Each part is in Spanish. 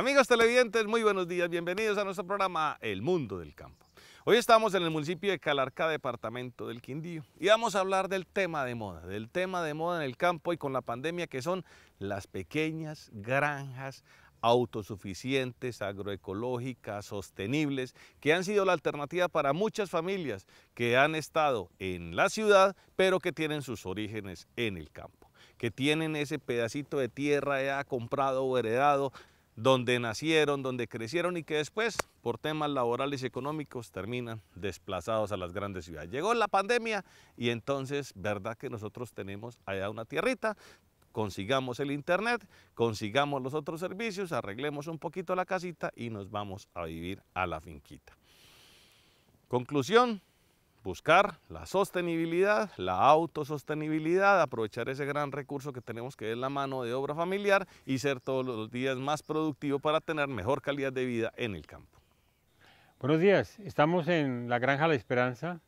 Amigos televidentes, muy buenos días, bienvenidos a nuestro programa El Mundo del Campo. Hoy estamos en el municipio de Calarcá, departamento del Quindío, y vamos a hablar del tema de moda, del tema de moda en el campo y con la pandemia que son las pequeñas granjas autosuficientes, agroecológicas, sostenibles, que han sido la alternativa para muchas familias que han estado en la ciudad, pero que tienen sus orígenes en el campo que tienen ese pedacito de tierra ya comprado o heredado donde nacieron, donde crecieron y que después, por temas laborales y económicos, terminan desplazados a las grandes ciudades. Llegó la pandemia y entonces, ¿verdad que nosotros tenemos allá una tierrita? Consigamos el internet, consigamos los otros servicios, arreglemos un poquito la casita y nos vamos a vivir a la finquita. Conclusión, buscar la sostenibilidad, la autosostenibilidad, aprovechar ese gran recurso que tenemos que es la mano de obra familiar y ser todos los días más productivo para tener mejor calidad de vida en el campo. Buenos días, estamos en la Granja La Esperanza.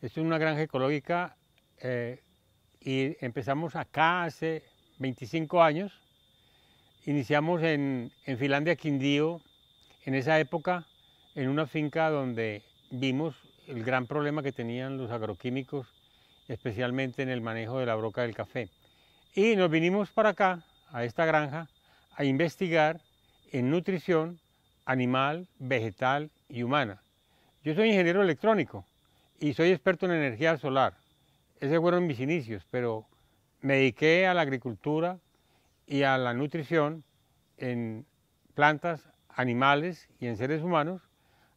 Es una granja ecológica eh, y empezamos acá hace 25 años. Iniciamos en, en Finlandia, Quindío, en esa época, en una finca donde vimos el gran problema que tenían los agroquímicos, especialmente en el manejo de la broca del café. Y nos vinimos para acá, a esta granja, a investigar en nutrición animal, vegetal y humana. Yo soy ingeniero electrónico y soy experto en energía solar. Esos fueron mis inicios, pero me dediqué a la agricultura y a la nutrición en plantas, animales y en seres humanos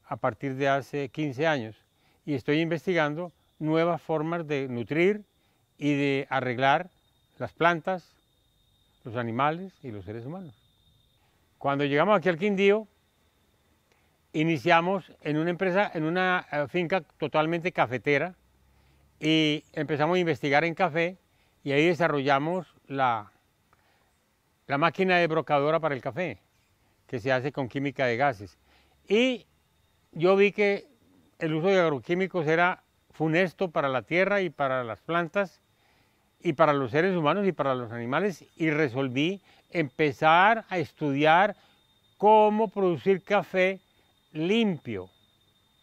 a partir de hace 15 años y estoy investigando nuevas formas de nutrir y de arreglar las plantas, los animales y los seres humanos. Cuando llegamos aquí al Quindío, iniciamos en una empresa, en una eh, finca totalmente cafetera y empezamos a investigar en café y ahí desarrollamos la, la máquina de brocadora para el café, que se hace con química de gases. Y yo vi que el uso de agroquímicos era funesto para la tierra y para las plantas y para los seres humanos y para los animales y resolví empezar a estudiar cómo producir café limpio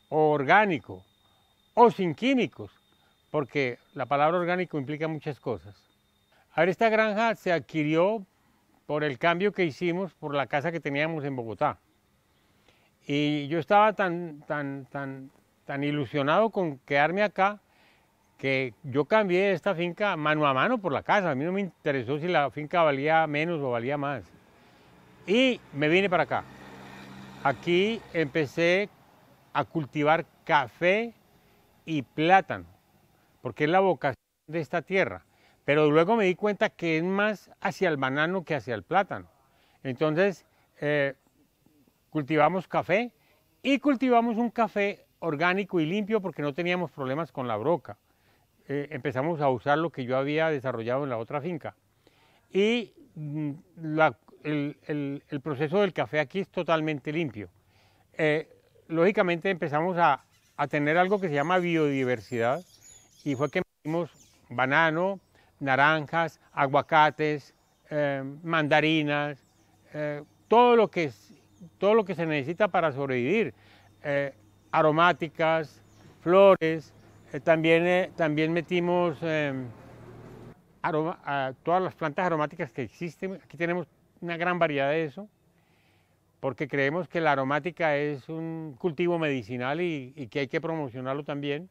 o orgánico o sin químicos, porque la palabra orgánico implica muchas cosas. A ver, esta granja se adquirió por el cambio que hicimos por la casa que teníamos en Bogotá. Y yo estaba tan, tan, tan tan ilusionado con quedarme acá que yo cambié esta finca mano a mano por la casa. A mí no me interesó si la finca valía menos o valía más. Y me vine para acá. Aquí empecé a cultivar café y plátano, porque es la vocación de esta tierra. Pero luego me di cuenta que es más hacia el banano que hacia el plátano. Entonces, eh, cultivamos café y cultivamos un café orgánico y limpio porque no teníamos problemas con la broca. Eh, empezamos a usar lo que yo había desarrollado en la otra finca. Y mm, el, proceso del café aquí es totalmente limpio. Eh, lógicamente empezamos a, a, tener algo que se llama biodiversidad y fue que metimos banano, naranjas, aguacates, eh, mandarinas, todo, lo que, todo lo que se necesita para sobrevivir aromáticas, flores, eh, también, eh, también metimos em, todas las plantas aromáticas que existen, aquí tenemos una gran variedad de eso, porque creemos que la aromática es un cultivo medicinal y, que hay que promocionarlo también.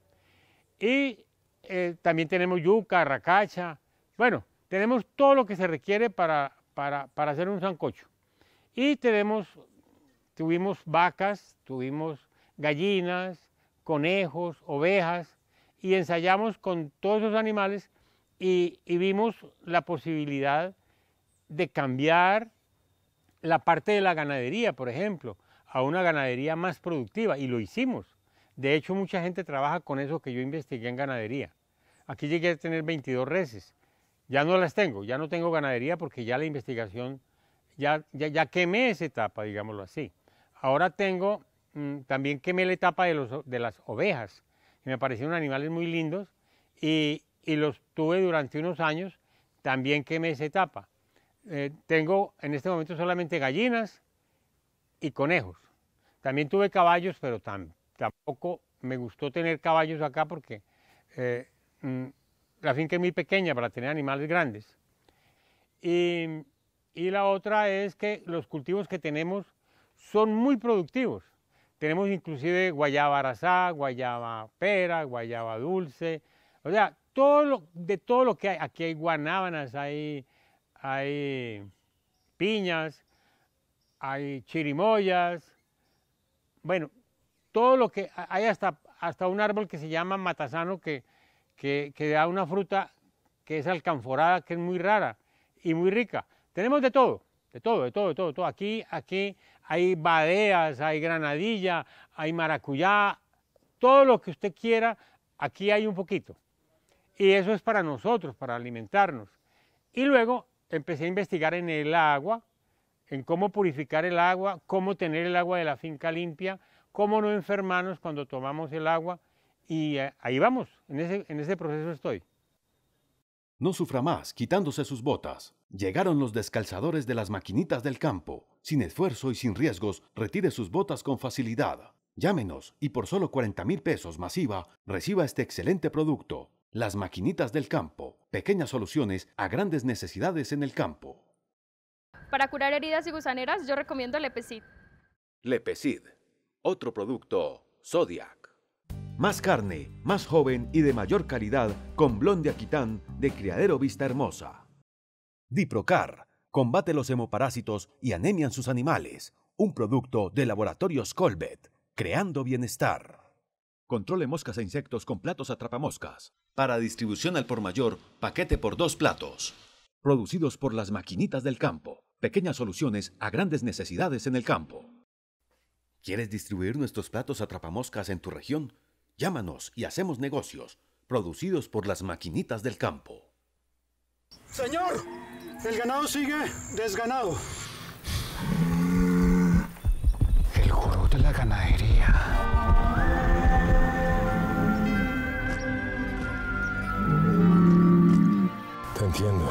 Y eh, también tenemos yuca, racacha, bueno, tenemos todo lo que se requiere para, para, para hacer un sancocho. Y tenemos, tuvimos vacas, tuvimos gallinas, conejos, ovejas, y ensayamos con todos esos animales y, vimos la posibilidad de cambiar la parte de la ganadería, por ejemplo, a una ganadería más productiva, y lo hicimos. De hecho, mucha gente trabaja con eso que yo investigué en ganadería. Aquí llegué a tener 22 reses. Ya no las tengo, ya no tengo ganadería porque ya la investigación, ya, ya, ya quemé esa etapa, digámoslo así. Ahora tengo Mm, también quemé la etapa de, las ovejas. me parecieron animales muy lindos y, los tuve durante unos años, también quemé esa etapa. Eh, tengo en este momento solamente gallinas y conejos. También tuve caballos, pero tampoco me gustó tener caballos acá porque eh, mm, la finca es muy pequeña para tener animales grandes. y la otra es que los cultivos que tenemos son muy productivos. Tenemos inclusive guayaba arasá, guayaba pera, guayaba dulce. O sea, todo de todo lo que hay, aquí hay guanábanas, hay, piñas, hay chirimoyas. Bueno, todo lo que hay hasta, hasta un árbol que se llama matasano que, que da una fruta que es alcanforada, que es muy rara y muy rica. Tenemos de todo de todo, de todo, de todo, todo. Aquí, aquí hay badeas, hay granadilla, hay maracuyá, todo lo que usted quiera, aquí hay un poquito. Y eso es para nosotros, para alimentarnos. Y luego empecé a investigar en el agua, en cómo purificar el agua, cómo tener el agua de la finca limpia, cómo no enfermarnos cuando tomamos el agua. Y eh, ahí vamos, en ese, en ese proceso estoy. No sufra más quitándose sus botas. Llegaron los descalzadores de las maquinitas del campo. Sin esfuerzo y sin riesgos, retire sus botas con facilidad. Llámenos y por solo 40 mil pesos masiva, reciba este excelente producto. Las maquinitas del campo. Pequeñas soluciones a grandes necesidades en el campo. Para curar heridas y gusaneras, yo recomiendo Lepecid. Lepecid. Otro producto, Zodiac. Más carne, más joven y de mayor calidad con Blonde Aquitán de Criadero Vista Hermosa. Diprocar combate los hemoparásitos y anemian sus animales. Un producto de Laboratorios Colbet, creando bienestar. Controle moscas e insectos con platos atrapamoscas. Para distribución al por mayor, paquete por dos platos. Producidos por las maquinitas del campo. Pequeñas soluciones a grandes necesidades en el campo. ¿Quieres distribuir nuestros platos atrapamoscas en tu región? Llámanos y hacemos negocios. Producidos por las maquinitas del campo. Señor, el ganado sigue desganado. El gurú de la ganadería. Te entiendo.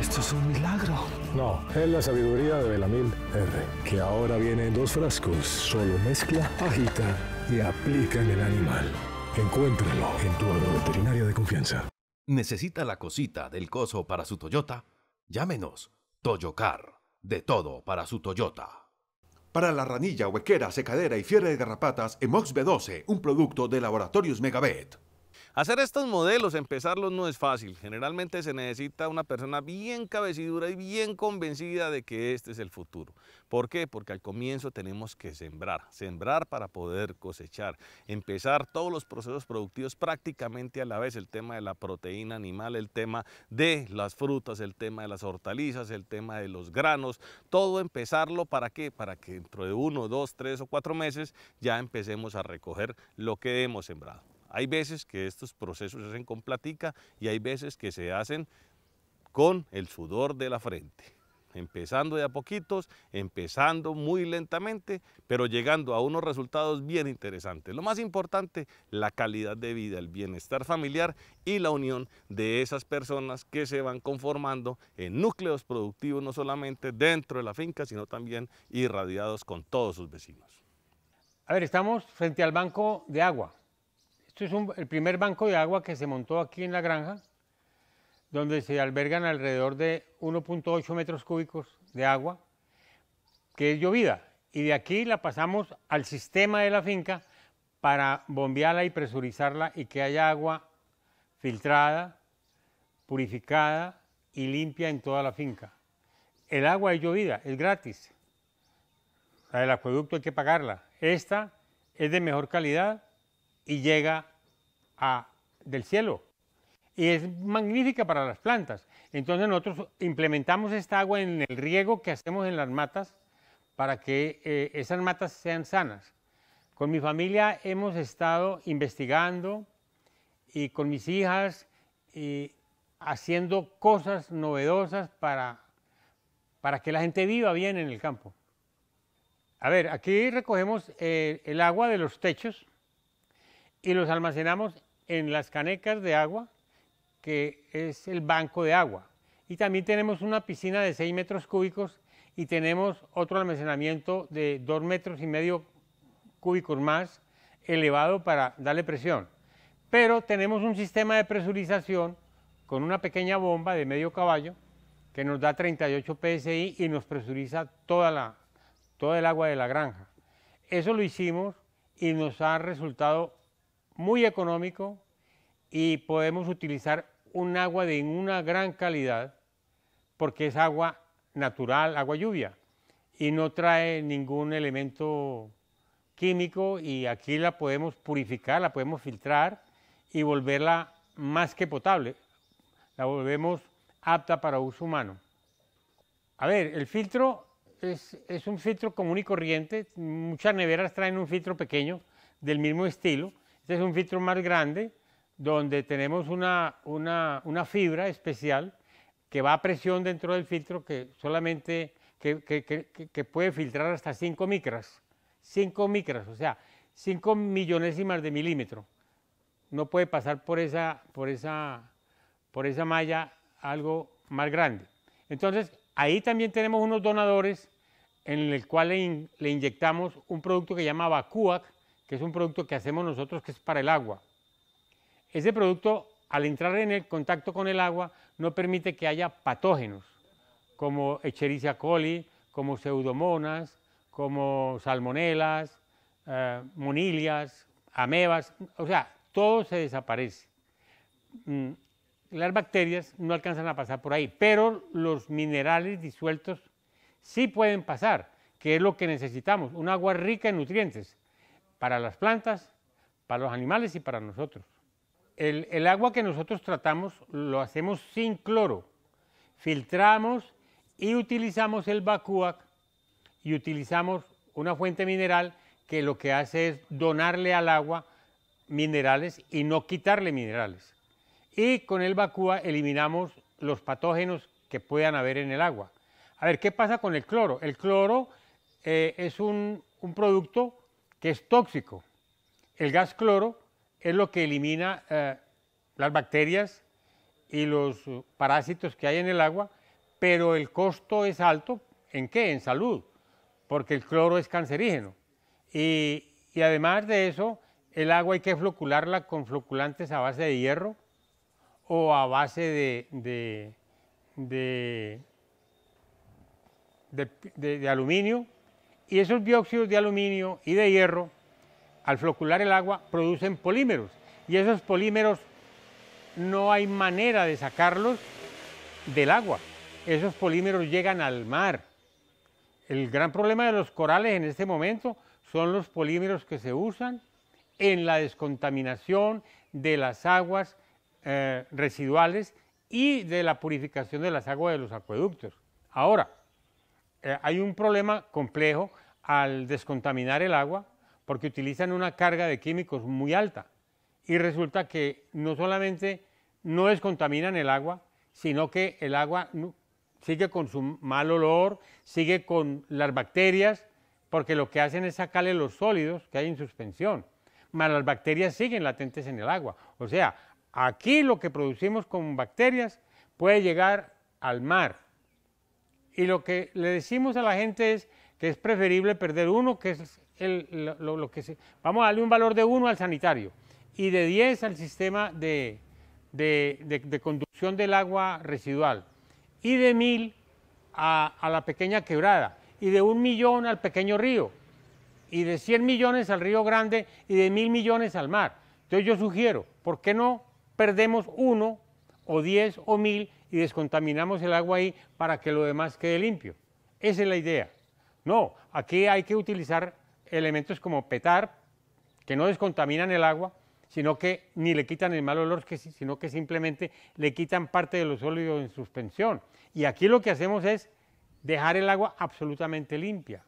Esto es un milagro. No, es la sabiduría de Belamil R, que ahora viene en dos frascos. Solo mezcla, agita y aplica en el animal. Encuéntralo en tu agro-veterinario de confianza. ¿Necesita la cosita del coso para su Toyota? Llámenos. Toyocar. De todo para su Toyota. Para la ranilla, huequera, secadera y fiebre de garrapatas, Emox B12, un producto de Laboratorios Megabed. Hacer estos modelos, empezarlos no es fácil. Generalmente se necesita una persona bien cabecidura y bien convencida de que este es el futuro. ¿Por qué? Porque al comienzo tenemos que sembrar, sembrar para poder cosechar, empezar todos los procesos productivos prácticamente a la vez, el tema de la proteína animal, el tema de las frutas, el tema de las hortalizas, el tema de los granos, todo empezarlo para qué? Para que dentro de uno, dos, tres o cuatro meses ya empecemos a recoger lo que hemos sembrado. Hay veces que estos procesos se hacen con platica y hay veces que se hacen con el sudor de la frente. Empezando de a poquitos, empezando muy lentamente, pero llegando a unos resultados bien interesantes. Lo más importante, la calidad de vida, el bienestar familiar y la unión de esas personas que se van conformando en núcleos productivos, no solamente dentro de la finca, sino también irradiados con todos sus vecinos. A ver, estamos frente al banco de agua. Esto es el primer banco de agua que se montó aquí en la granja, donde se albergan alrededor de 1.8 metros cúbicos de agua, que es llovida. Y de aquí la pasamos al sistema de la finca para bombearla y presurizarla y que haya agua filtrada, purificada y limpia en toda la finca. El agua es llovida, es gratis. La del acueducto hay que pagarla. Esta es de mejor calidad y llega a, del cielo. Y es magnífica para las plantas. Entonces nosotros implementamos esta agua en el riego que hacemos en las matas para que eh, esas matas sean sanas. Con mi familia hemos estado investigando y con mis hijas y haciendo cosas novedosas para, para que la gente viva bien en el campo. A ver, aquí recogemos eh, el agua de los techos y los almacenamos en las canecas de agua, que es el banco de agua. Y también tenemos una piscina de 6 metros cúbicos y tenemos otro almacenamiento de 2 metros y medio cúbicos más elevado para darle presión. Pero tenemos un sistema de presurización con una pequeña bomba de medio caballo que nos da 38 psi y nos presuriza toda todo el agua de la granja. Eso lo hicimos y nos ha resultado muy económico y podemos utilizar un agua de una gran calidad porque es agua natural, agua lluvia, y no trae ningún elemento químico y aquí la podemos purificar, la podemos filtrar y volverla más que potable, la volvemos apta para uso humano. A ver, el filtro es, es un filtro común y corriente, muchas neveras traen un filtro pequeño del mismo estilo, este es un filtro más grande donde tenemos una, fibra especial que va a presión dentro del filtro que solamente que, puede filtrar hasta 5 micras. 5 micras, o sea, 5 millonésimas de milímetro. No puede pasar por esa, por esa, por esa malla algo más grande. Entonces, ahí también tenemos unos donadores en el cual le, inyectamos un producto que llamaba llama que es un producto que hacemos nosotros que es para el agua. Ese producto, al entrar en el contacto con el agua, no permite que haya patógenos, como Echericia coli, como pseudomonas, como salmonelas, eh, monilias, amebas, o sea, todo se desaparece. Mm, las bacterias no alcanzan a pasar por ahí, pero los minerales disueltos sí pueden pasar, que es lo que necesitamos, un agua rica en nutrientes para las plantas, para los animales y para nosotros. El, agua que nosotros tratamos lo hacemos sin cloro. Filtramos y utilizamos el vacuac y utilizamos una fuente mineral que lo que hace es donarle al agua minerales y no quitarle minerales. Y con el vacúa eliminamos los patógenos que puedan haber en el agua. A ver, ¿qué pasa con el cloro? El cloro eh, es un, un producto que es tóxico. El gas cloro es lo que elimina eh, las bacterias y los parásitos que hay en el agua, pero el costo es alto. ¿En qué? En salud, porque el cloro es cancerígeno. Y, además de eso, el agua hay que flocularla con floculantes a base de hierro o a base de, de aluminio y esos dióxidos de aluminio y de hierro, al flocular el agua, producen polímeros. Y esos polímeros no hay manera de sacarlos del agua. Esos polímeros llegan al mar. El gran problema de los corales en este momento son los polímeros que se usan en la descontaminación de las aguas eh, residuales y de la purificación de las aguas de los acueductos. Ahora, eh, hay un problema complejo al descontaminar el agua porque utilizan una carga de químicos muy alta y resulta que no solamente no descontaminan el agua, sino que el agua sigue con su mal olor, sigue con las bacterias, porque lo que hacen es sacarle los sólidos que hay en suspensión, más las bacterias siguen latentes en el agua. O sea, aquí lo que producimos con bacterias puede llegar al mar. Y lo que le decimos a la gente es, que es preferible perder uno, que es el, lo, que se... Vamos a darle un valor de uno al sanitario y de 10 al sistema de, de, conducción del agua residual y de mil a, la pequeña quebrada y de un millón al pequeño río y de 100 millones al río grande y de mil millones al mar. Entonces yo sugiero, ¿por qué no perdemos uno o diez o mil y descontaminamos el agua ahí para que lo demás quede limpio? Esa es la idea. No, aquí hay que utilizar elementos como petar, que no descontaminan el agua, sino que ni le quitan el mal olor, sino que simplemente le quitan parte de los sólidos en suspensión. Y aquí lo que hacemos es dejar el agua absolutamente limpia.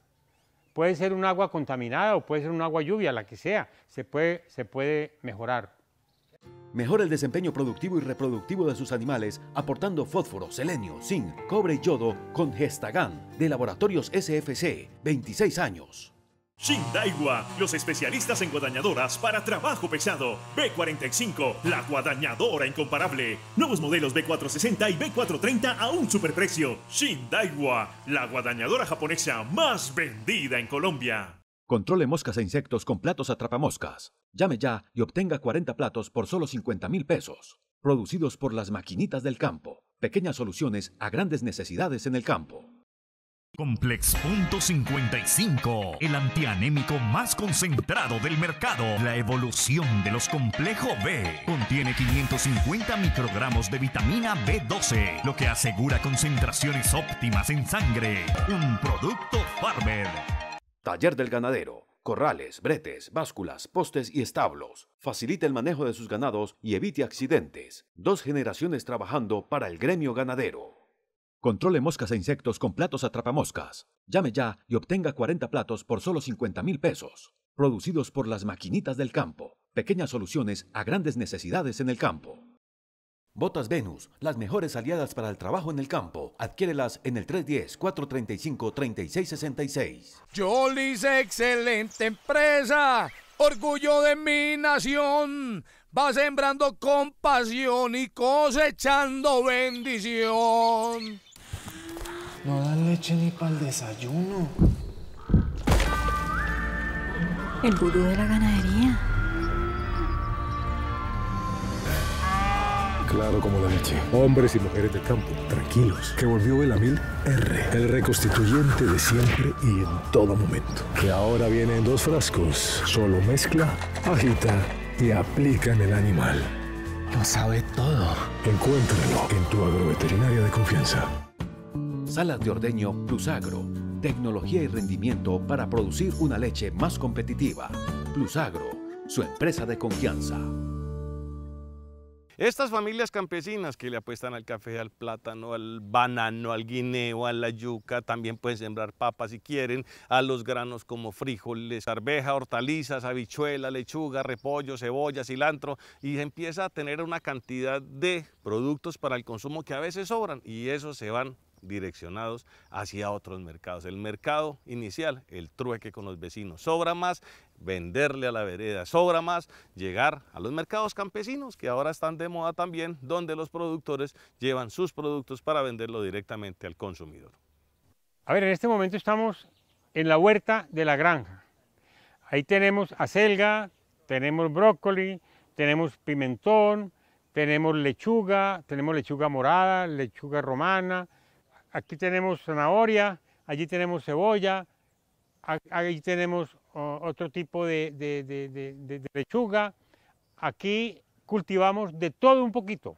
Puede ser un agua contaminada o puede ser un agua lluvia, la que sea, se puede mejorar. Mejora el desempeño productivo y reproductivo de sus animales aportando fósforo, selenio, zinc, cobre y yodo con Gestagan de Laboratorios SFC, 26 años. Shindaiwa, los especialistas en guadañadoras para trabajo pesado. B45, la guadañadora incomparable. Nuevos modelos B460 y B430 a un superprecio. Shindaiwa, la guadañadora japonesa más vendida en Colombia. Controle moscas e insectos con platos atrapamoscas. Llame ya y obtenga 40 platos por solo 50 mil pesos. Producidos por las maquinitas del campo. Pequeñas soluciones a grandes necesidades en el campo. Complex.55, el antianémico más concentrado del mercado. La evolución de los complejos B. Contiene 550 microgramos de vitamina B12, lo que asegura concentraciones óptimas en sangre. Un producto Farmer. Taller del ganadero. Corrales, bretes, básculas, postes y establos. Facilite el manejo de sus ganados y evite accidentes. Dos generaciones trabajando para el gremio ganadero. Controle moscas e insectos con platos atrapamoscas. Llame ya y obtenga 40 platos por solo 50 mil pesos. Producidos por las maquinitas del campo. Pequeñas soluciones a grandes necesidades en el campo. Botas Venus, las mejores aliadas para el trabajo en el campo. Adquiérelas en el 310-435-3666. Jolly's, excelente empresa. Orgullo de mi nación. Va sembrando compasión y cosechando bendición. No dan leche ni para el desayuno. El gurú de la ganadería. claro como la leche. Hombres y mujeres de campo, tranquilos, que volvió el Amil R, el reconstituyente de siempre y en todo momento. Que ahora viene en dos frascos, solo mezcla, agita y aplica en el animal. Lo sabe todo. Encuéntralo en tu agroveterinaria de confianza. Salas de ordeño Plus Agro. Tecnología y rendimiento para producir una leche más competitiva. Plus Agro, su empresa de confianza. Estas familias campesinas que le apuestan al café, al plátano, al banano, al guineo, a la yuca, también pueden sembrar papas si quieren, a los granos como frijoles, arveja, hortalizas, habichuela, lechuga, repollo, cebolla, cilantro, y empieza a tener una cantidad de productos para el consumo que a veces sobran y esos se van direccionados hacia otros mercados. El mercado inicial, el trueque con los vecinos. Sobra más venderle a la vereda, sobra más llegar a los mercados campesinos que ahora están de moda también, donde los productores llevan sus productos para venderlo directamente al consumidor. A ver, en este momento estamos en la huerta de la granja. Ahí tenemos acelga, tenemos brócoli, tenemos pimentón, tenemos lechuga, tenemos lechuga morada, lechuga romana, Aquí tenemos zanahoria, allí tenemos cebolla, allí tenemos otro tipo de, lechuga. Aquí cultivamos de todo un poquito.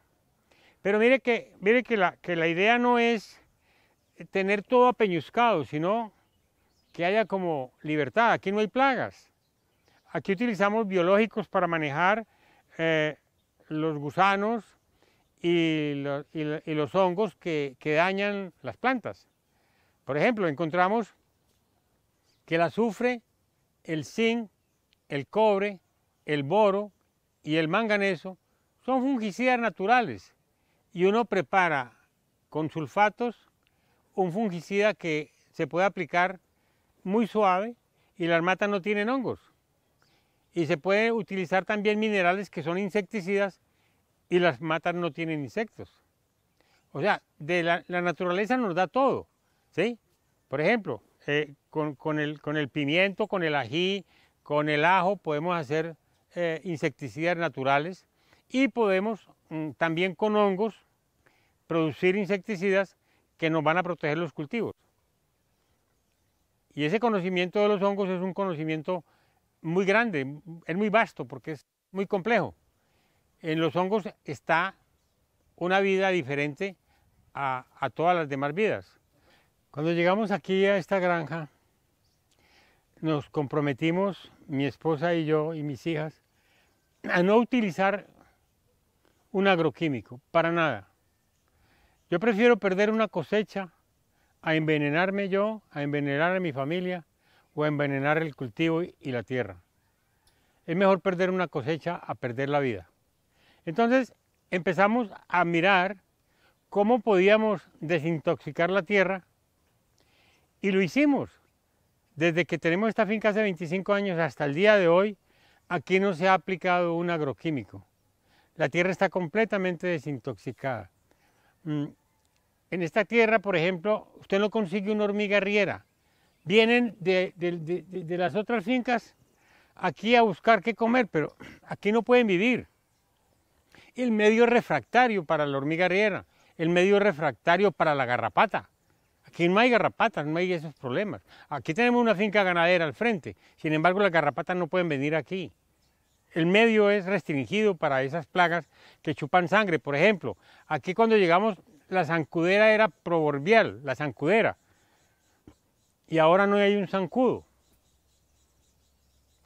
Pero mire que, mire que, la, idea no es tener todo apeñuscado, sino que haya como libertad. Aquí no hay plagas. Aquí utilizamos biológicos para manejar eh, los gusanos, y, los hongos que, que, dañan las plantas. Por ejemplo, encontramos que el azufre, el zinc, el cobre, el boro y el manganeso son fungicidas naturales y uno prepara con sulfatos un fungicida que se puede aplicar muy suave y las matas no tienen hongos. Y se puede utilizar también minerales que son insecticidas y las matas no tienen insectos. O sea, de la, naturaleza nos da todo, ¿sí? Por ejemplo, eh, con, el, pimiento, con el ají, con el ajo podemos hacer eh, insecticidas naturales y podemos mm, también con hongos producir insecticidas que nos van a proteger los cultivos. Y ese conocimiento de los hongos es un conocimiento muy grande, es muy vasto porque es muy complejo. En los hongos está una vida diferente a, todas las demás vidas. Cuando llegamos aquí a esta granja, nos comprometimos, mi esposa y yo y mis hijas, a no utilizar un agroquímico, para nada. Yo prefiero perder una cosecha a envenenarme yo, a envenenar a mi familia o a envenenar el cultivo y la tierra. Es mejor perder una cosecha a perder la vida. Entonces empezamos a mirar cómo podíamos desintoxicar la tierra y lo hicimos. Desde que tenemos esta finca hace 25 años hasta el día de hoy, aquí no se ha aplicado un agroquímico. La tierra está completamente desintoxicada. Mm, en esta tierra, por ejemplo, usted no consigue una hormiga riera. Vienen de, de las otras fincas aquí a buscar qué comer, pero aquí no pueden vivir el medio refractario para la hormiga arriera, el medio refractario para la garrapata. Aquí no hay garrapatas, no hay esos problemas. Aquí tenemos una finca ganadera al frente, sin embargo las garrapatas no pueden venir aquí. El medio es restringido para esas plagas que chupan sangre. Por ejemplo, aquí cuando llegamos la zancudera era proverbial, la zancudera. Y ahora no hay un zancudo.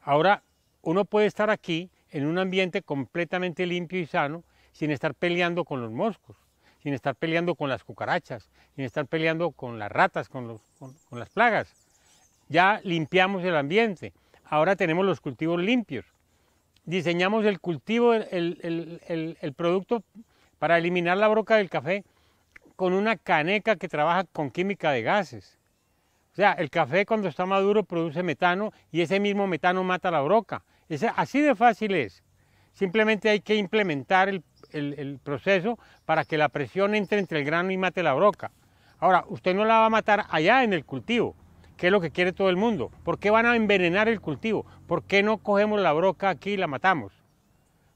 Ahora uno puede estar aquí en un ambiente completamente limpio y sano, sin estar peleando con los moscos, sin estar peleando con las cucarachas, sin estar peleando con las ratas, con, las plagas. Ya limpiamos el ambiente, ahora tenemos los cultivos limpios. Diseñamos el cultivo, el, el producto para eliminar la broca del café con una caneca que trabaja con química de gases. O sea, el café cuando está maduro produce metano y ese mismo metano mata la broca así de fácil es. Simplemente hay que implementar el, el, proceso para que la presión entre entre el grano y mate la broca. Ahora, usted no la va a matar allá en el cultivo, que es lo que quiere todo el mundo. ¿Por qué van a envenenar el cultivo? ¿Por qué no cogemos la broca aquí y la matamos?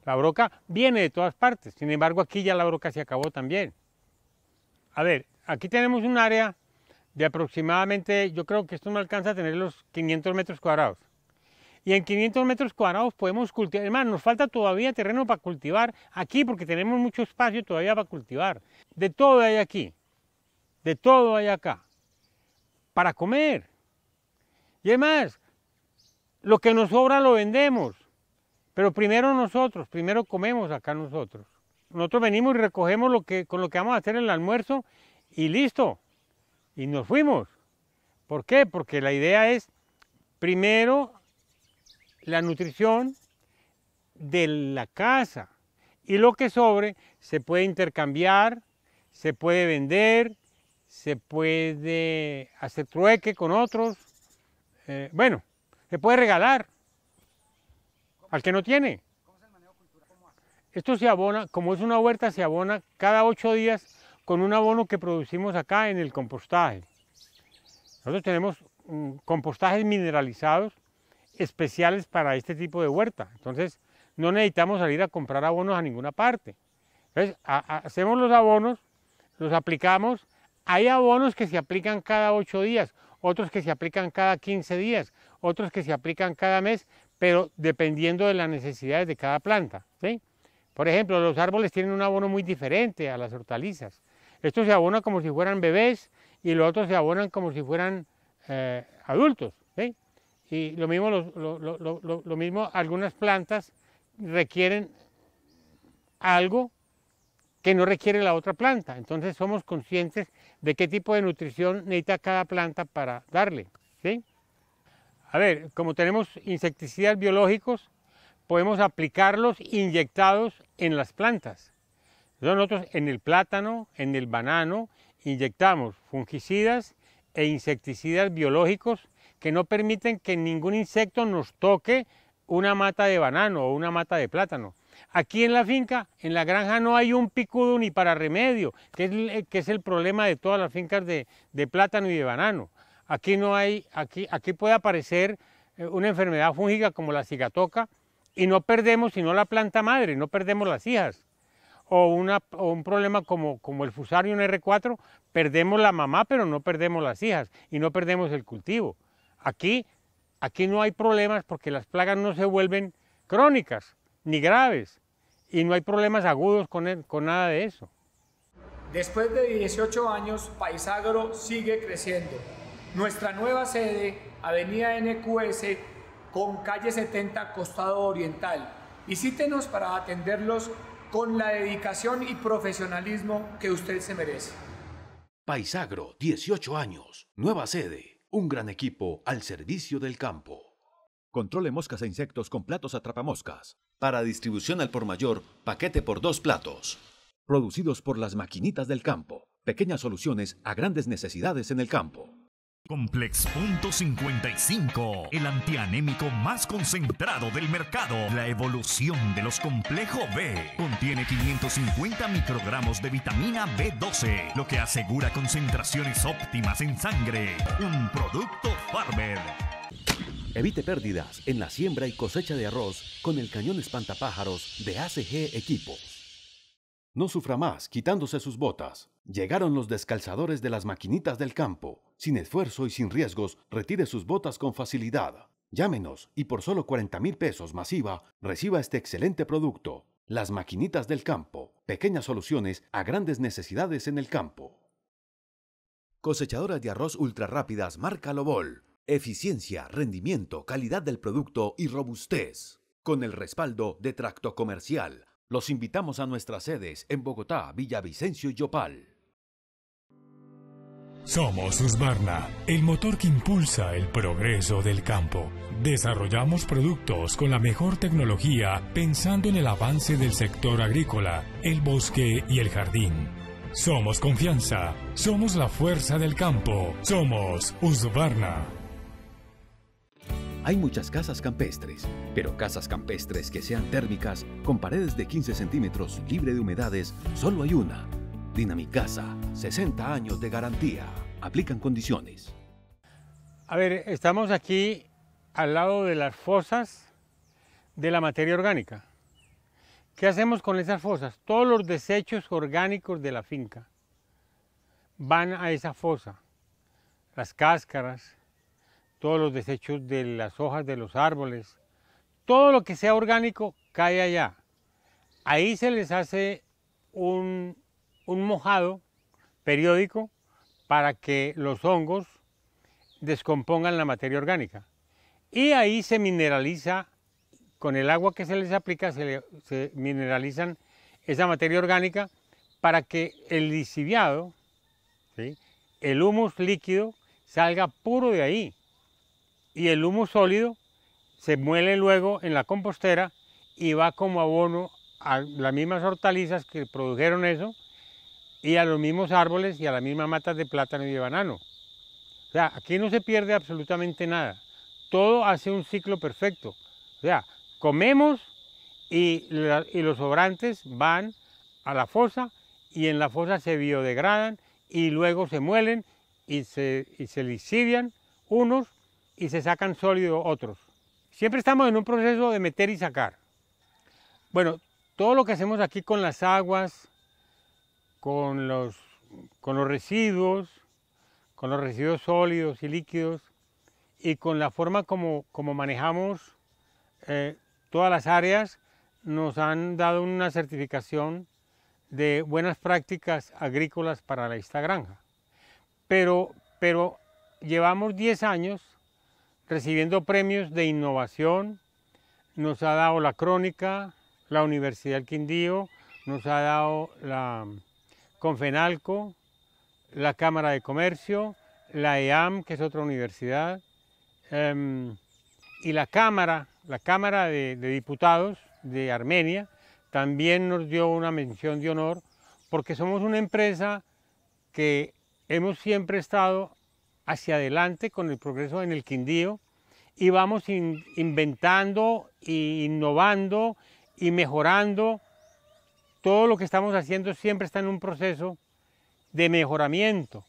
La broca viene de todas partes, sin embargo aquí ya la broca se acabó también. A ver, aquí tenemos un área de aproximadamente, yo creo que esto no alcanza a tener los 500 metros cuadrados y en 500 metros cuadrados podemos cultivar. Es más, nos falta todavía terreno para cultivar aquí porque tenemos mucho espacio todavía para cultivar. De todo hay aquí, de todo hay acá, para comer. Y además, lo que nos sobra lo vendemos, pero primero nosotros, primero comemos acá nosotros. Nosotros venimos y recogemos lo que, con lo que vamos a hacer el almuerzo y listo, y nos fuimos. ¿Por qué? Porque la idea es primero la nutrición de la casa y lo que sobre se puede intercambiar, se puede vender, se puede hacer trueque con otros, eh, bueno, se puede regalar al que no tiene. Esto se abona, como es una huerta, se abona cada ocho días con un abono que producimos acá en el compostaje. Nosotros tenemos mm, compostajes mineralizados especiales para este tipo de huerta. Entonces, no necesitamos salir a comprar abonos a ninguna parte. Entonces, hacemos los abonos, los aplicamos. Hay abonos que se aplican cada 8 días, otros que se aplican cada 15 días, otros que se aplican cada mes, pero dependiendo de las necesidades de cada planta. Por ejemplo, los árboles tienen un abono muy diferente a las hortalizas. Estos se abonan como si fueran bebés y los otros se abonan como si fueran eh, adultos. Y lo mismo, lo, mismo algunas plantas requieren algo que no requiere la otra planta. Entonces somos conscientes de qué tipo de nutrición necesita cada planta para darle. A ver, como tenemos insecticidas biológicos, podemos aplicarlos inyectados en las plantas. nosotros en el plátano, en el banano, inyectamos fungicidas e insecticidas biológicos que no permiten que ningún insecto nos toque una mata de banano o una mata de plátano. Aquí en la finca, en la granja, no hay un picudo ni para remedio, que es, el problema de todas las fincas de, plátano y de banano. Aquí no hay, aquí, puede aparecer eh, una enfermedad fúngica como la cigatoca y no perdemos sino la planta madre, no perdemos las hijas. O, un problema como, el el en R4, perdemos la mamá, pero no perdemos las hijas y no perdemos el cultivo. Aquí, aquí no hay problemas porque las plagas no se vuelven crónicas ni graves y no hay problemas agudos con, con nada de eso. Después de 18 años, Paisagro sigue creciendo. Nuestra nueva sede, Avenida NQS, con calle 70, costado oriental. Visítenos para atenderlos con la dedicación y profesionalismo que usted se merece. Paisagro, 18 años, nueva sede un gran equipo al servicio del campo. Controle moscas e insectos con platos atrapamoscas. Para distribución al por mayor, paquete por dos platos. Producidos por las maquinitas del campo. Pequeñas soluciones a grandes necesidades en el campo. Complex.55, el antianémico más concentrado del mercado. La evolución de los complejos B. Contiene 550 microgramos de vitamina B12, lo que asegura concentraciones óptimas en sangre. Un producto Farmer. Evite pérdidas en la siembra y cosecha de arroz con el cañón espantapájaros de ACG Equipos. No sufra más quitándose sus botas. Llegaron los descalzadores de las maquinitas del campo sin esfuerzo y sin riesgos, retire sus botas con facilidad. Llámenos y por solo $40,000 mil pesos masiva, reciba este excelente producto. Las maquinitas del campo, pequeñas soluciones a grandes necesidades en el campo. Cosechadoras de arroz ultra rápidas marca Lobol. Eficiencia, rendimiento, calidad del producto y robustez. Con el respaldo de Tracto Comercial, los invitamos a nuestras sedes en Bogotá, Villavicencio y Yopal. Somos Usbarna, el motor que impulsa el progreso del campo. Desarrollamos productos con la mejor tecnología pensando en el avance del sector agrícola, el bosque y el jardín. Somos confianza, somos la fuerza del campo, somos Usbarna. Hay muchas casas campestres, pero casas campestres que sean térmicas, con paredes de 15 centímetros libre de humedades, solo hay una Dinamicasa, 60 años de garantía. Aplican condiciones. A ver, estamos aquí al lado de las fosas de la materia orgánica. ¿Qué hacemos con esas fosas? Todos los desechos orgánicos de la finca van a esa fosa. Las cáscaras, todos los desechos de las hojas de los árboles, todo lo que sea orgánico cae allá. Ahí se les hace un un mojado periódico para que los hongos descompongan la materia orgánica. Y ahí se mineraliza, con el agua que se les aplica, se, mineralizan esa materia orgánica para que el lisiviado, el humus líquido, salga puro de ahí. Y el humus sólido se muele luego en la compostera y va como abono a las mismas hortalizas que produjeron eso y a los mismos árboles y a las mismas matas de plátano y de banano. O sea, aquí no se pierde absolutamente nada. Todo hace un ciclo perfecto. O sea, comemos y, los sobrantes van a la fosa y en la fosa se biodegradan y luego se muelen y se, y unos y se sacan sólidos otros. Siempre estamos en un proceso de meter y sacar. Bueno, todo lo que hacemos aquí con las aguas, con los, con los residuos, con los residuos sólidos y líquidos y con la forma como, como manejamos eh, todas las áreas, nos han dado una certificación de buenas prácticas agrícolas para la esta granja. Pero, pero llevamos 10 años recibiendo premios de innovación, nos ha dado la Crónica, la Universidad del Quindío, nos ha dado la, Fenalco, la Cámara de Comercio, la EAM, que es otra universidad, em, y la Cámara, la Cámara de, Diputados de Armenia, también nos dio una mención de honor porque somos una empresa que hemos siempre estado hacia adelante con el progreso en el Quindío y vamos inventando innovando y mejorando todo lo que estamos haciendo siempre está en un proceso de mejoramiento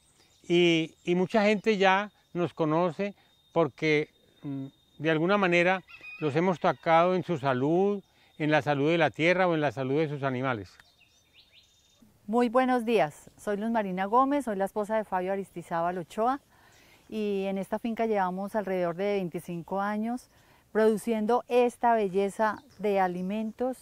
y, mucha gente ya nos conoce porque mm, de alguna manera los hemos tocado en su salud, en la salud de la tierra o en la salud de sus animales. Muy buenos días, soy Luz Marina Gómez, soy la esposa de Fabio Aristizábal Ochoa y en esta finca llevamos alrededor de 25 años produciendo esta belleza de alimentos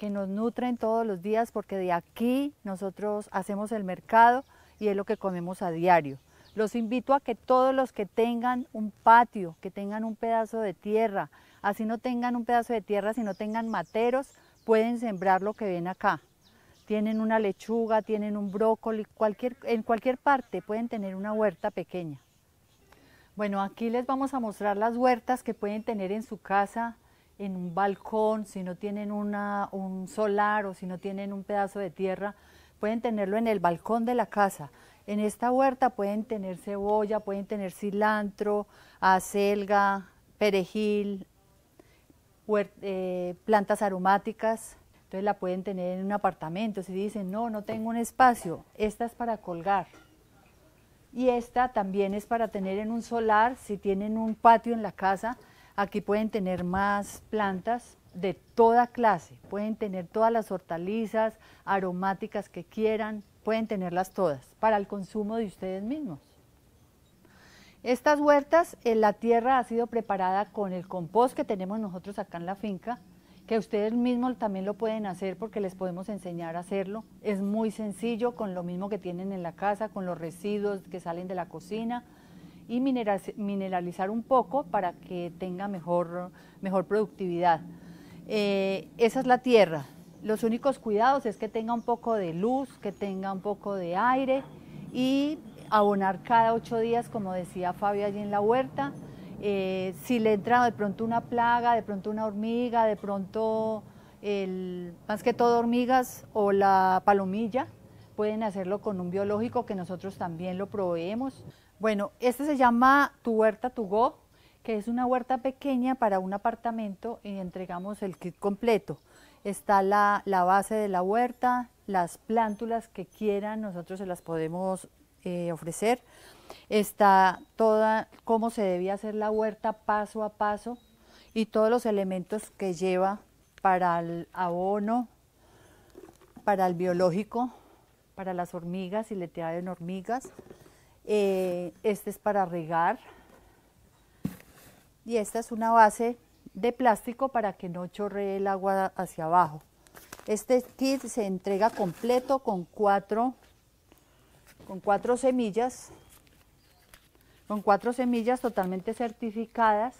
que nos nutren todos los días porque de aquí nosotros hacemos el mercado y es lo que comemos a diario. Los invito a que todos los que tengan un patio, que tengan un pedazo de tierra, así no tengan un pedazo de tierra, si no tengan materos, pueden sembrar lo que ven acá. Tienen una lechuga, tienen un brócoli, cualquier, en cualquier parte pueden tener una huerta pequeña. Bueno, aquí les vamos a mostrar las huertas que pueden tener en su casa en un balcón, si no tienen una, un solar o si no tienen un pedazo de tierra, pueden tenerlo en el balcón de la casa. En esta huerta pueden tener cebolla, pueden tener cilantro, acelga, perejil, eh, plantas aromáticas. Entonces la pueden tener en un apartamento. Si dicen, no, no tengo un espacio, esta es para colgar. Y esta también es para tener en un solar, si tienen un patio en la casa, Aquí pueden tener más plantas de toda clase, pueden tener todas las hortalizas aromáticas que quieran, pueden tenerlas todas para el consumo de ustedes mismos. Estas huertas, en eh, la tierra ha sido preparada con el compost que tenemos nosotros acá en la finca, que ustedes mismos también lo pueden hacer porque les podemos enseñar a hacerlo. Es muy sencillo con lo mismo que tienen en la casa, con los residuos que salen de la cocina y mineralizar un poco para que tenga mejor, mejor productividad. Eh, esa es la tierra. Los únicos cuidados es que tenga un poco de luz, que tenga un poco de aire y abonar cada ocho días, como decía Fabio allí en la huerta. Eh, si le entra de pronto una plaga, de pronto una hormiga, de pronto más que todo hormigas o la palomilla, pueden hacerlo con un biológico que nosotros también lo proveemos. Bueno, este se llama Tu Huerta Tu Go, que es una huerta pequeña para un apartamento y entregamos el kit completo. Está la, base de la huerta, las plántulas que quieran, nosotros se las podemos eh, ofrecer. Está toda cómo se debía hacer la huerta paso a paso y todos los elementos que lleva para el abono, para el biológico, para las hormigas, y le en hormigas, eh, este es para regar. Y esta es una base de plástico para que no chorree el agua hacia abajo. Este kit se entrega completo con con cuatro semillas, con cuatro semillas totalmente certificadas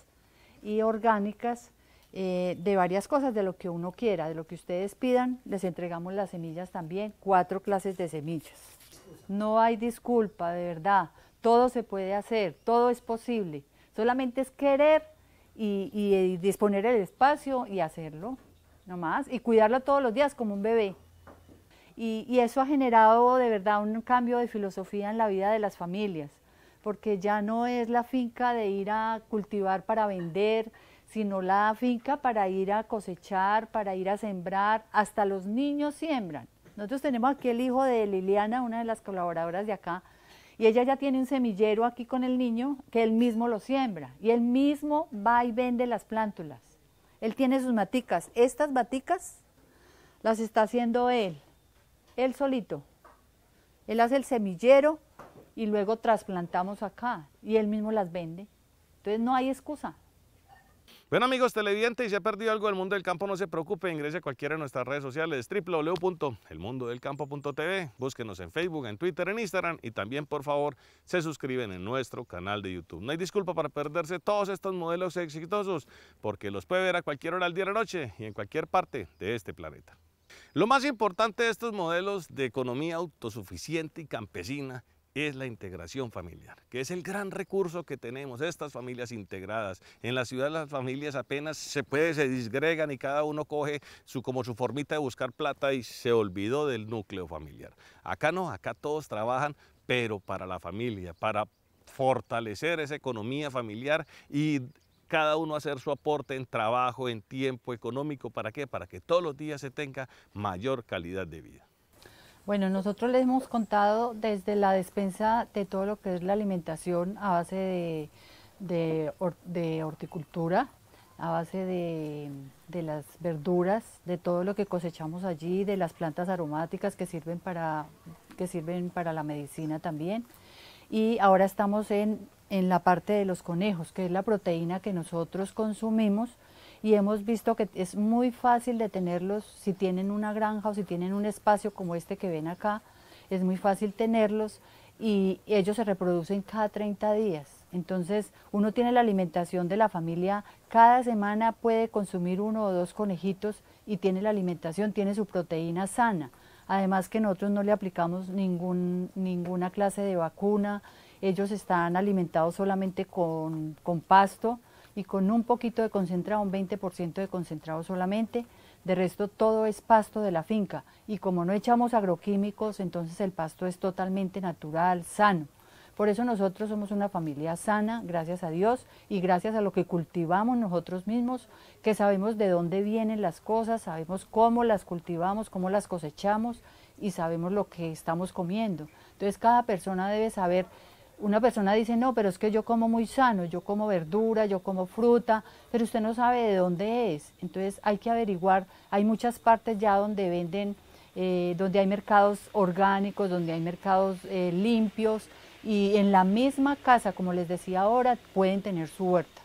y orgánicas eh, de varias cosas, de lo que uno quiera, de lo que ustedes pidan, les entregamos las semillas también, cuatro clases de semillas. No hay disculpa, de verdad, todo se puede hacer, todo es posible, solamente es querer y, eh, disponer el espacio y hacerlo, nomás, y cuidarlo todos los días como un bebé. Y, y eso ha generado de verdad un cambio de filosofía en la vida de las familias, porque ya no es la finca de ir a cultivar para vender, sino la finca para ir a cosechar, para ir a sembrar, hasta los niños siembran. Nosotros tenemos aquí el hijo de Liliana, una de las colaboradoras de acá, y ella ya tiene un semillero aquí con el niño que él mismo lo siembra y él mismo va y vende las plántulas. Él tiene sus maticas, estas maticas las está haciendo él, él solito. Él hace el semillero y luego trasplantamos acá y él mismo las vende. Entonces no hay excusa. Bueno amigos televidentes, si ha perdido algo del mundo del campo, no se preocupe, ingrese a cualquiera de nuestras redes sociales, www.elmundodelcampo.tv, búsquenos en Facebook, en Twitter, en Instagram y también por favor se suscriben en nuestro canal de YouTube. No hay disculpa para perderse todos estos modelos exitosos porque los puede ver a cualquier hora del día de la noche y en cualquier parte de este planeta. Lo más importante de estos modelos de economía autosuficiente y campesina es la integración familiar, que es el gran recurso que tenemos, estas familias integradas. En la ciudad las familias apenas se puede, se disgregan y cada uno coge su, como su formita de buscar plata y se olvidó del núcleo familiar. Acá no, acá todos trabajan, pero para la familia, para fortalecer esa economía familiar y cada uno hacer su aporte en trabajo, en tiempo económico, ¿para qué? Para que todos los días se tenga mayor calidad de vida. Bueno, nosotros les hemos contado desde la despensa de todo lo que es la alimentación a base de, horticultura, a base de, las verduras, de todo lo que cosechamos allí, de las plantas aromáticas que sirven para, que sirven para la medicina también. Y ahora estamos en la parte de los conejos, que es la proteína que nosotros consumimos y hemos visto que es muy fácil de tenerlos si tienen una granja o si tienen un espacio como este que ven acá, es muy fácil tenerlos y ellos se reproducen cada 30 días. Entonces uno tiene la alimentación de la familia, cada semana puede consumir uno o dos conejitos y tiene la alimentación, tiene su proteína sana. Además que nosotros no le aplicamos ningún, ninguna clase de vacuna, ellos están alimentados solamente con pasto, y con un poquito de concentrado, un 20% de concentrado solamente. De resto, todo es pasto de la finca. Y como no echamos agroquímicos, entonces el pasto es totalmente natural, sano. Por eso nosotros somos una familia sana, gracias a Dios y gracias a lo que cultivamos nosotros mismos, que sabemos de dónde vienen las cosas, sabemos cómo las cultivamos, cómo las cosechamos y sabemos lo que estamos comiendo. Entonces cada persona debe saber una persona dice, no, pero es que yo como muy sano, yo como verdura, yo como fruta, pero usted no sabe de dónde es. Entonces hay que averiguar, hay muchas partes ya donde venden, eh, donde hay mercados orgánicos, donde hay mercados eh, limpios y en la misma casa, como les decía ahora, pueden tener su huerta.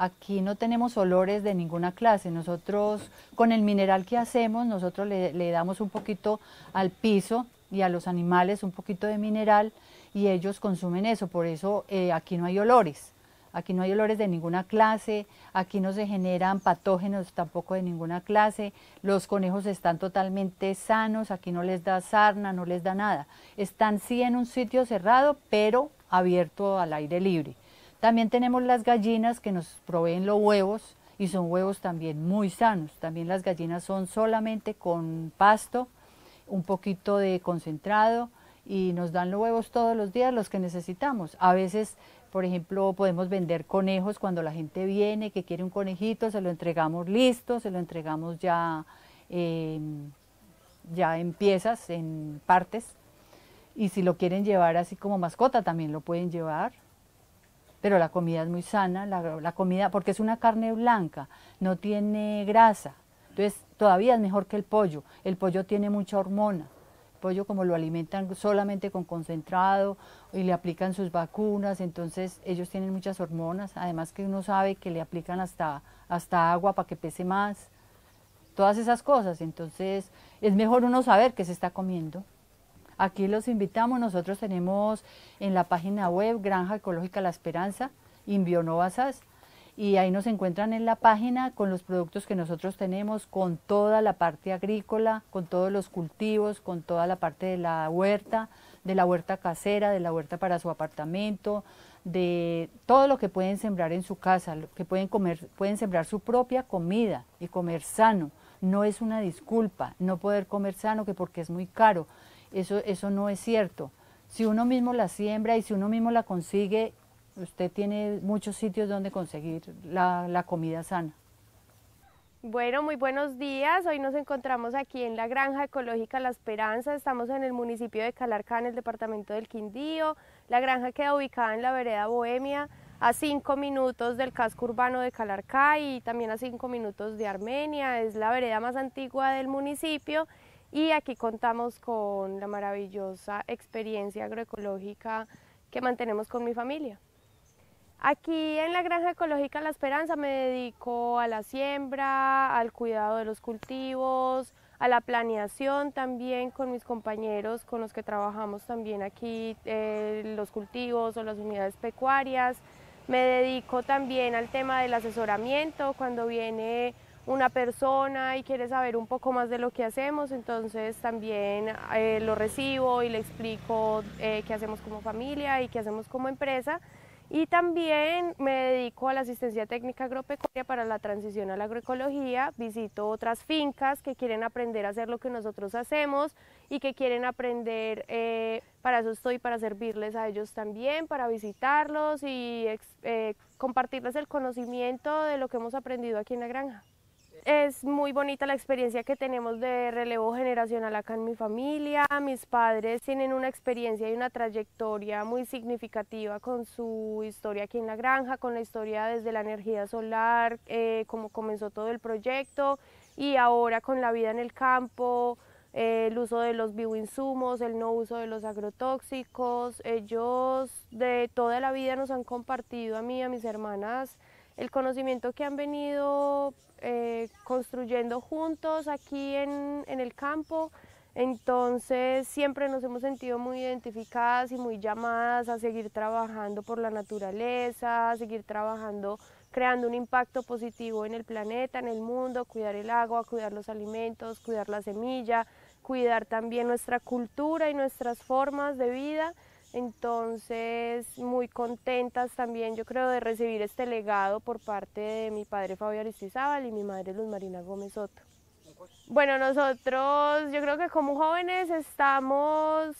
Aquí no tenemos olores de ninguna clase. Nosotros, con el mineral que hacemos, nosotros le, le damos un poquito al piso y a los animales un poquito de mineral y ellos consumen eso, por eso eh, aquí no hay olores, aquí no hay olores de ninguna clase, aquí no se generan patógenos tampoco de ninguna clase, los conejos están totalmente sanos, aquí no les da sarna, no les da nada, están sí en un sitio cerrado, pero abierto al aire libre. También tenemos las gallinas que nos proveen los huevos y son huevos también muy sanos. También las gallinas son solamente con pasto, un poquito de concentrado, y nos dan los huevos todos los días los que necesitamos. A veces, por ejemplo, podemos vender conejos cuando la gente viene que quiere un conejito, se lo entregamos listo, se lo entregamos ya, em, ya en piezas, en partes. Y si lo quieren llevar así como mascota, también lo pueden llevar. Pero la comida es muy sana, la comida, porque es una carne blanca, no tiene grasa. Entonces, todavía es mejor que el pollo. El pollo tiene mucha hormona pollo como lo alimentan solamente con concentrado y le aplican sus vacunas, entonces ellos tienen muchas hormonas, además que uno sabe que le aplican hasta, hasta agua para que pese más, todas esas cosas, entonces es mejor uno saber qué se está comiendo. Aquí los invitamos, nosotros tenemos en la página web Granja Ecológica La Esperanza, en Novasas y ahí nos encuentran en la página con los productos que nosotros tenemos, con toda la parte agrícola, con todos los cultivos, con toda la parte de la huerta, de la huerta casera, de la huerta para su apartamento, de todo lo que pueden sembrar en su casa, lo que pueden comer, pueden sembrar su propia comida y comer sano. No es una disculpa no poder comer sano que porque es muy caro. Eso, eso no es cierto. Si uno mismo la siembra y si uno mismo la consigue usted tiene muchos sitios donde conseguir la, comida sana. Bueno, muy buenos días. Hoy nos encontramos aquí en la Granja Ecológica La Esperanza. Estamos en el municipio de Calarcá, en el departamento del Quindío. La granja queda ubicada en la vereda Bohemia, a cinco minutos del casco urbano de Calarcá y también a cinco minutos de Armenia. Es la vereda más antigua del municipio y aquí contamos con la maravillosa experiencia agroecológica que mantenemos con mi familia. Aquí en la granja ecológica La Esperanza me dedico a la siembra, al cuidado de los cultivos, a la planeación también con mis compañeros con los que trabajamos también aquí eh, los cultivos o las unidades pecuarias. Me dedico también al tema del asesoramiento cuando viene una persona y quiere saber un poco más de lo que hacemos, entonces también eh, lo recibo y le explico eh, qué hacemos como familia y qué hacemos como empresa. Y también me dedico a la asistencia técnica agropecuaria para la transición a la agroecología. Visito otras fincas que quieren aprender a hacer lo que nosotros hacemos y que quieren aprender, eh, para eso estoy, para servirles a ellos también, para visitarlos y eh, compartirles el conocimiento de lo que hemos aprendido aquí en la granja. Es muy bonita la experiencia que tenemos de relevo generacional acá en mi familia. Mis padres tienen una experiencia y una trayectoria muy significativa con su historia aquí en la granja, con la historia desde la energía solar, eh, cómo comenzó todo el proyecto y ahora con la vida en el campo, el uso de los bioinsumos, el no uso de los agrotóxicos. Ellos de toda la vida nos han compartido a mí y a mis hermanas el conocimiento que han venido eh, construyendo juntos aquí en, en el campo. Entonces siempre nos hemos sentido muy identificadas y muy llamadas a seguir trabajando por la naturaleza, a seguir trabajando creando un impacto positivo en el planeta, en el mundo, cuidar el agua, cuidar los alimentos, cuidar la semilla, cuidar también nuestra cultura y nuestras formas de vida. Entonces, muy contentas también, yo creo, de recibir este legado por parte de mi padre Fabio Aristizábal y mi madre Luz Marina Gómez Soto. Bueno, nosotros, yo creo que como jóvenes estamos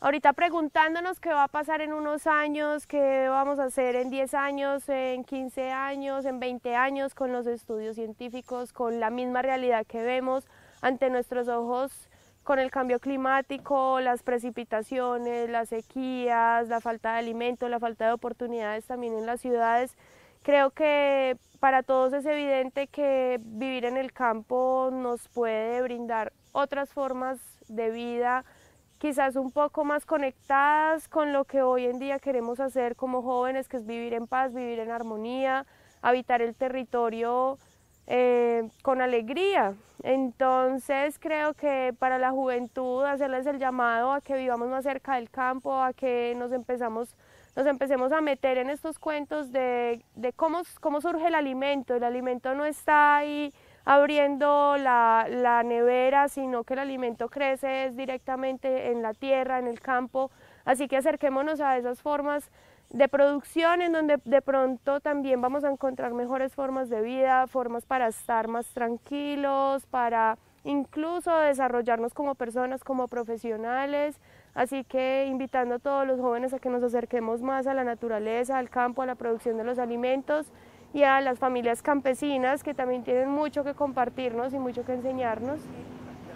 ahorita preguntándonos qué va a pasar en unos años, qué vamos a hacer en 10 años, en 15 años, en 20 años con los estudios científicos, con la misma realidad que vemos ante nuestros ojos con el cambio climático, las precipitaciones, las sequías, la falta de alimentos, la falta de oportunidades también en las ciudades. Creo que para todos es evidente que vivir en el campo nos puede brindar otras formas de vida, quizás un poco más conectadas con lo que hoy en día queremos hacer como jóvenes, que es vivir en paz, vivir en armonía, habitar el territorio eh, con alegría. Entonces creo que para la juventud hacerles el llamado a que vivamos más cerca del campo, a que nos empezamos nos empecemos a meter en estos cuentos de, cómo, cómo, surge el alimento. El alimento no está ahí abriendo la, la, nevera, sino que el alimento crece directamente en la tierra, en el campo. Así que acerquémonos a esas formas de producción en donde de pronto también vamos a encontrar mejores formas de vida, formas para estar más tranquilos, para incluso desarrollarnos como personas, como profesionales. Así que invitando a todos los jóvenes a que nos acerquemos más a la naturaleza, al campo, a la producción de los alimentos y a las familias campesinas que también tienen mucho que compartirnos y mucho que enseñarnos.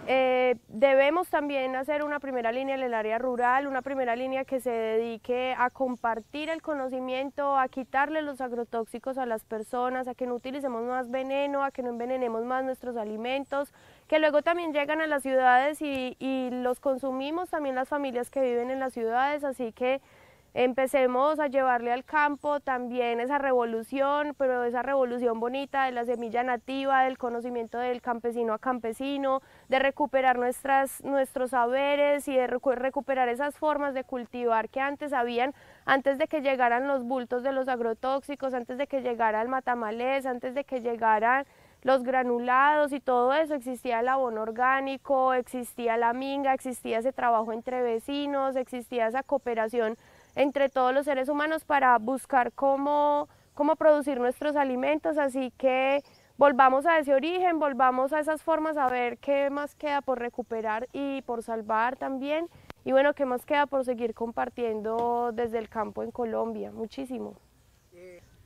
Eh, debemos también hacer una primera línea en el área rural, una primera línea que se dedique a compartir el conocimiento, a quitarle los agrotóxicos a las personas, a que no utilicemos más veneno, a que no envenenemos más nuestros alimentos, que luego también llegan a las ciudades y, y los consumimos también las familias que viven en las ciudades, así que empecemos a llevarle al campo también esa revolución, pero esa revolución bonita de la semilla nativa, del conocimiento del campesino a campesino, de recuperar nuestras, nuestros saberes y de recuperar esas formas de cultivar que antes habían, antes de que llegaran los bultos de los agrotóxicos, antes de que llegara el matamalés, antes de que llegaran los granulados y todo eso, existía el abono orgánico, existía la minga, existía ese trabajo entre vecinos, existía esa cooperación entre todos los seres humanos para buscar cómo, producir nuestros alimentos, así que volvamos a ese origen, volvamos a esas formas a ver qué más queda por recuperar y por salvar también. Y bueno, ¿qué más queda por seguir compartiendo desde el campo en Colombia? Muchísimo.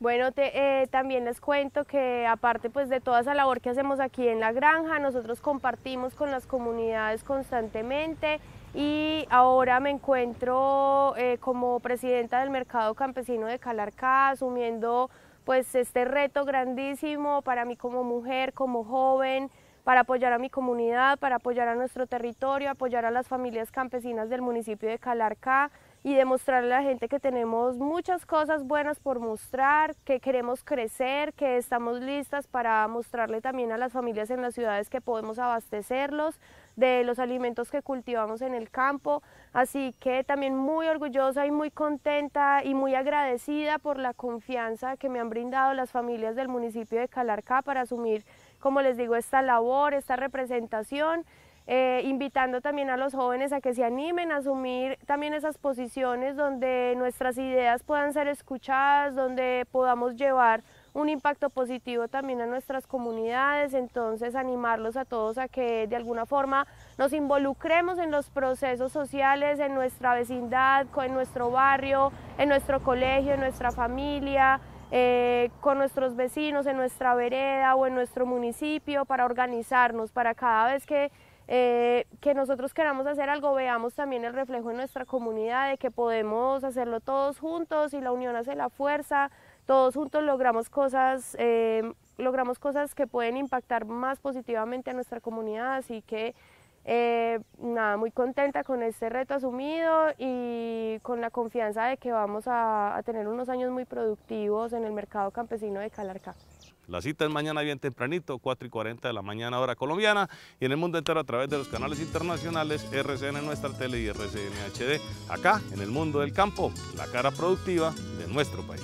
Bueno, te, eh, también les cuento que aparte pues, de toda esa labor que hacemos aquí en la granja, nosotros compartimos con las comunidades constantemente y ahora me encuentro eh, como presidenta del mercado campesino de Calarcá, asumiendo pues este reto grandísimo para mí como mujer, como joven, para apoyar a mi comunidad, para apoyar a nuestro territorio, apoyar a las familias campesinas del municipio de Calarcá y demostrarle a la gente que tenemos muchas cosas buenas por mostrar, que queremos crecer, que estamos listas para mostrarle también a las familias en las ciudades que podemos abastecerlos, de los alimentos que cultivamos en el campo. Así que también muy orgullosa y muy contenta y muy agradecida por la confianza que me han brindado las familias del municipio de Calarcá para asumir, como les digo, esta labor, esta representación eh, invitando también a los jóvenes a que se animen a asumir también esas posiciones donde nuestras ideas puedan ser escuchadas, donde podamos llevar un impacto positivo también a nuestras comunidades, entonces animarlos a todos a que de alguna forma nos involucremos en los procesos sociales, en nuestra vecindad, en nuestro barrio, en nuestro colegio, en nuestra familia, eh, con nuestros vecinos, en nuestra vereda o en nuestro municipio para organizarnos, para cada vez que eh, que nosotros queramos hacer algo, veamos también el reflejo en nuestra comunidad, de que podemos hacerlo todos juntos y la unión hace la fuerza, todos juntos logramos cosas, eh, logramos cosas que pueden impactar más positivamente a nuestra comunidad, así que eh, nada, muy contenta con este reto asumido y con la confianza de que vamos a, tener unos años muy productivos en el mercado campesino de Calarca la cita es mañana bien tempranito, 4 y 40 de la mañana hora colombiana y en el mundo entero a través de los canales internacionales RCN Nuestra Tele y RCN HD, acá en el mundo del campo, la cara productiva de nuestro país.